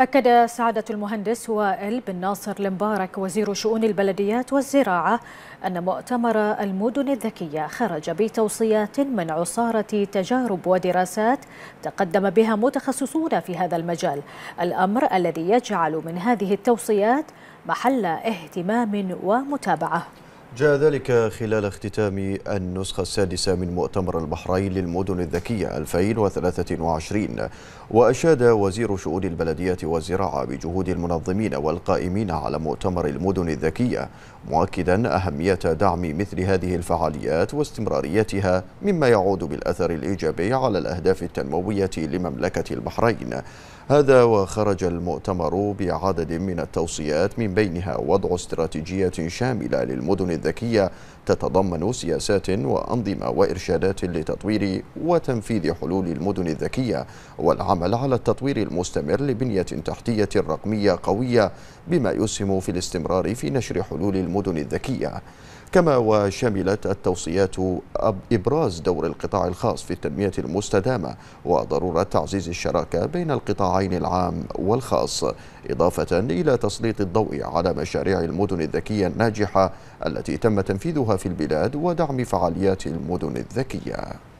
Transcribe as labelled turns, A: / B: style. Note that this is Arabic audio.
A: أكد سعادة المهندس وائل بن ناصر المبارك وزير شؤون البلديات والزراعة أن مؤتمر المدن الذكية خرج بتوصيات من عصارة تجارب ودراسات تقدم بها متخصصون في هذا المجال الأمر الذي يجعل من هذه التوصيات محل اهتمام ومتابعة
B: جاء ذلك خلال اختتام النسخة السادسة من مؤتمر البحرين للمدن الذكية 2023 وأشاد وزير شؤون البلدية والزراعة بجهود المنظمين والقائمين على مؤتمر المدن الذكية مؤكدا أهمية دعم مثل هذه الفعاليات واستمراريتها مما يعود بالأثر الإيجابي على الأهداف التنموية لمملكة البحرين هذا وخرج المؤتمر بعدد من التوصيات من بينها وضع استراتيجية شاملة للمدن الذكية الذكية تتضمن سياسات وأنظمة وإرشادات لتطوير وتنفيذ حلول المدن الذكية والعمل على التطوير المستمر لبنية تحتية رقمية قوية بما يسهم في الاستمرار في نشر حلول المدن الذكية كما وشملت التوصيات إبراز دور القطاع الخاص في التنمية المستدامة وضرورة تعزيز الشراكة بين القطاعين العام والخاص إضافة إلى تسليط الضوء على مشاريع المدن الذكية الناجحة التي تم تنفيذها في البلاد ودعم فعاليات المدن الذكية